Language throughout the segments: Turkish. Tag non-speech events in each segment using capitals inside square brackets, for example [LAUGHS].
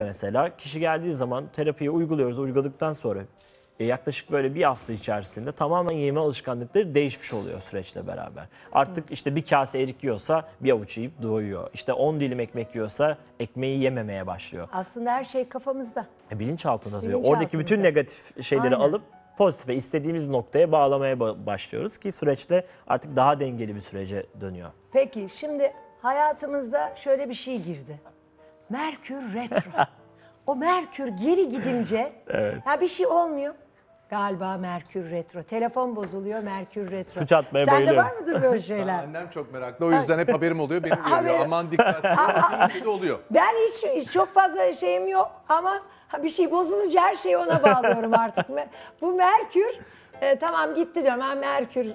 mesela kişi geldiği zaman terapiyi uyguluyoruz. Uyguladıktan sonra e, yaklaşık böyle bir hafta içerisinde tamamen yeme alışkanlıkları değişmiş oluyor süreçle beraber. Artık işte bir kase erik yiyorsa bir avuç yiyip doyuyor. İşte 10 dilim ekmek yiyorsa ekmeği yememeye başlıyor. Aslında her şey kafamızda. E, bilinçaltında tabii. Bilinçaltında. Oradaki bütün negatif şeyleri Aynen. alıp pozitife istediğimiz noktaya bağlamaya başlıyoruz ki süreçte artık daha dengeli bir sürece dönüyor. Peki şimdi hayatımızda şöyle bir şey girdi. Merkür retro. o Merkür geri gidince [LAUGHS] evet. ya bir şey olmuyor. Galiba Merkür retro. Telefon bozuluyor Merkür retro. Suç atmaya Sende bayılıyoruz. Sende var mıdır böyle [LAUGHS] şeyler? Annem çok meraklı. O yüzden hep haberim oluyor. Benim görüyor. [LAUGHS] Aman dikkat. de şey oluyor. Ben hiç, hiç çok fazla şeyim yok ama bir şey bozulunca her şeyi ona bağlıyorum artık. Bu Merkür e, tamam gitti diyorum. Ha, Merkür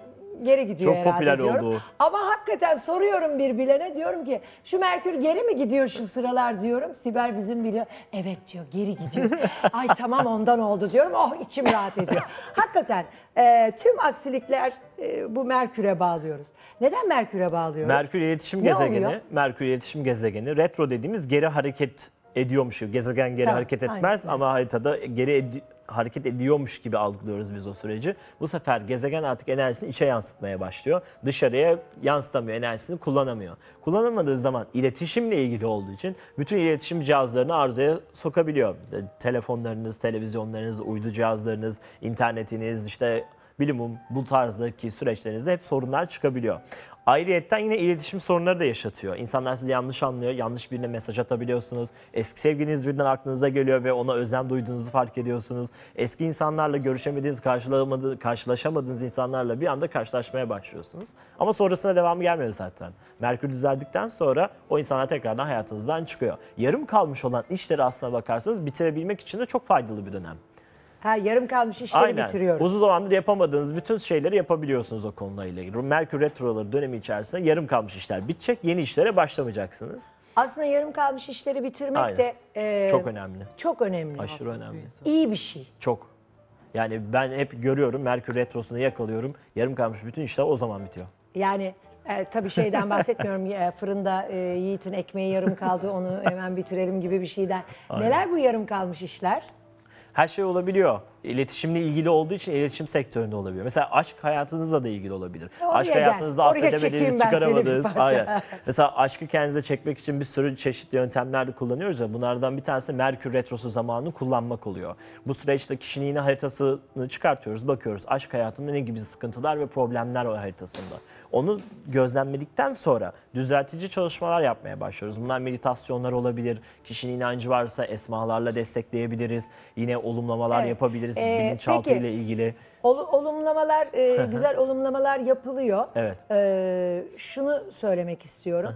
geri gidiyor Çok herhalde popüler diyorum. oldu. Ama hakikaten soruyorum bir bilene diyorum ki şu Merkür geri mi gidiyor şu sıralar diyorum. Sibel bizim biliyor. Evet diyor geri gidiyor. [LAUGHS] Ay tamam ondan oldu diyorum. Oh içim rahat ediyor. [LAUGHS] hakikaten e, tüm aksilikler e, bu Merkür'e bağlıyoruz. Neden Merkür'e bağlıyoruz? Merkür iletişim Ne gezegeni. oluyor? Merkür iletişim gezegeni. Retro dediğimiz geri hareket ediyormuş Gezegen geri Tamam, hareket aynen, etmez ama haritada geri ed- hareket ediyormuş gibi algılıyoruz biz o süreci. Bu sefer gezegen artık enerjisini içe yansıtmaya başlıyor. Dışarıya yansıtamıyor, enerjisini kullanamıyor. Kullanamadığı zaman iletişimle ilgili olduğu için bütün iletişim cihazlarını arızaya sokabiliyor. Telefonlarınız, televizyonlarınız, uydu cihazlarınız, internetiniz, işte Bilimum bu tarzdaki süreçlerinizde hep sorunlar çıkabiliyor. Ayrıyetten yine iletişim sorunları da yaşatıyor. İnsanlar sizi yanlış anlıyor, yanlış birine mesaj atabiliyorsunuz. Eski sevgiliniz birden aklınıza geliyor ve ona özlem duyduğunuzu fark ediyorsunuz. Eski insanlarla görüşemediğiniz, karşılaşamadığınız insanlarla bir anda karşılaşmaya başlıyorsunuz. Ama sonrasına devamı gelmiyor zaten. Merkür düzeldikten sonra o insanlar tekrardan hayatınızdan çıkıyor. Yarım kalmış olan işleri aslına bakarsanız bitirebilmek için de çok faydalı bir dönem. Ha yarım kalmış işleri Aynen. bitiriyoruz. Uzun zamandır yapamadığınız bütün şeyleri yapabiliyorsunuz o konuyla ilgili. Merkür retroları dönemi içerisinde yarım kalmış işler bitecek. Yeni işlere başlamayacaksınız. Aslında yarım kalmış işleri bitirmek Aynen. de e, çok önemli. Çok önemli. Aşırı önemli. İyi bir şey. Çok. Yani ben hep görüyorum Merkür retrosunu yakalıyorum. Yarım kalmış bütün işler o zaman bitiyor. Yani e, tabii şeyden [LAUGHS] bahsetmiyorum e, fırında e, Yiğit'in ekmeği yarım kaldı onu hemen bitirelim gibi bir şeyden. Aynen. Neler bu yarım kalmış işler? Her şey olabiliyor iletişimle ilgili olduğu için iletişim sektöründe olabiliyor. Mesela aşk hayatınızla da ilgili olabilir. Oraya aşk gel. hayatınızda Oraya affedemediğiniz, çıkaramadığınız. Hayır. Mesela aşkı kendinize çekmek için bir sürü çeşitli yöntemler de kullanıyoruz ya. Bunlardan bir tanesi Merkür Retrosu zamanını kullanmak oluyor. Bu süreçte kişinin haritasını çıkartıyoruz, bakıyoruz. Aşk hayatında ne gibi sıkıntılar ve problemler o haritasında. Onu gözlemledikten sonra düzeltici çalışmalar yapmaya başlıyoruz. Bunlar meditasyonlar olabilir. Kişinin inancı varsa esmalarla destekleyebiliriz. Yine olumlamalar evet. yapabiliriz bahsedebilirsiniz ee, bilinçaltı peki. ile ilgili. Ol, olumlamalar e, güzel olumlamalar yapılıyor. Evet. E, şunu söylemek istiyorum.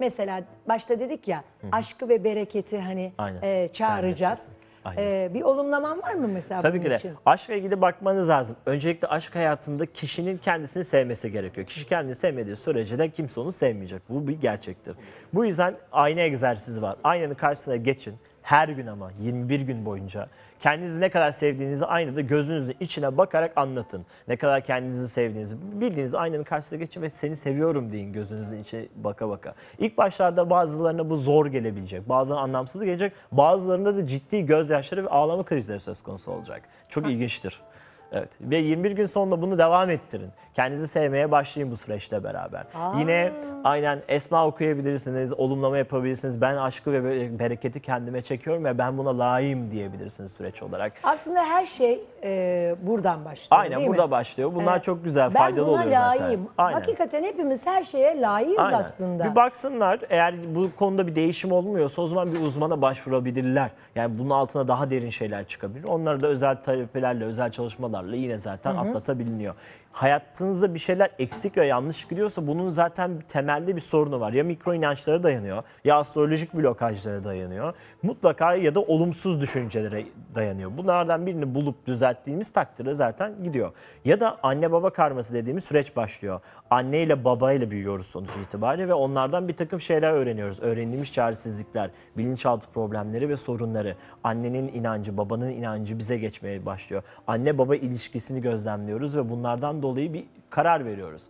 Mesela başta dedik ya aşkı ve bereketi hani e, çağıracağız. Ee, bir olumlaman var mı mesela Tabii bunun ki de. için? Aşkla ilgili bakmanız lazım. Öncelikle aşk hayatında kişinin kendisini sevmesi gerekiyor. Kişi kendini sevmediği sürece de kimse onu sevmeyecek. Bu bir gerçektir. Bu yüzden ayna egzersizi var. Aynanın karşısına geçin. Her gün ama 21 gün boyunca. Kendinizi ne kadar sevdiğinizi aynada gözünüzün içine bakarak anlatın. Ne kadar kendinizi sevdiğinizi bildiğiniz aynanın karşısına geçin ve seni seviyorum deyin gözünüzün içine baka baka. İlk başlarda bazılarına bu zor gelebilecek. Bazılarına anlamsız gelecek. Bazılarında da ciddi gözyaşları ve ağlama krizleri söz konusu olacak. Çok ilginçtir. Evet. Ve 21 gün sonunda bunu devam ettirin. Kendinizi sevmeye başlayın bu süreçte beraber. Aa. Yine aynen esma okuyabilirsiniz, olumlama yapabilirsiniz. Ben aşkı ve bereketi kendime çekiyorum ve ben buna layığım diyebilirsiniz süreç olarak. Aslında her şey e, buradan başlıyor Aynen değil burada mi? başlıyor. Bunlar evet. çok güzel, faydalı oluyor zaten. Ben buna layığım. Aynen. Hakikaten hepimiz her şeye layığız aynen. aslında. Bir baksınlar eğer bu konuda bir değişim olmuyorsa o zaman bir uzmana başvurabilirler. Yani bunun altına daha derin şeyler çıkabilir. Onları da özel terapilerle, özel çalışmalar adımlarla yine zaten hı hı. atlatabiliniyor. Hayatınızda bir şeyler eksik ve yanlış gidiyorsa bunun zaten temelde bir sorunu var. Ya mikro inançlara dayanıyor ya astrolojik blokajlara dayanıyor. Mutlaka ya da olumsuz düşüncelere dayanıyor. Bunlardan birini bulup düzelttiğimiz takdirde zaten gidiyor. Ya da anne baba karması dediğimiz süreç başlıyor. Anne ile baba ile büyüyoruz sonuç itibariyle ve onlardan bir takım şeyler öğreniyoruz. Öğrendiğimiz çaresizlikler, bilinçaltı problemleri ve sorunları. Annenin inancı, babanın inancı bize geçmeye başlıyor. Anne baba ilişkisini gözlemliyoruz ve bunlardan dolayı bir karar veriyoruz.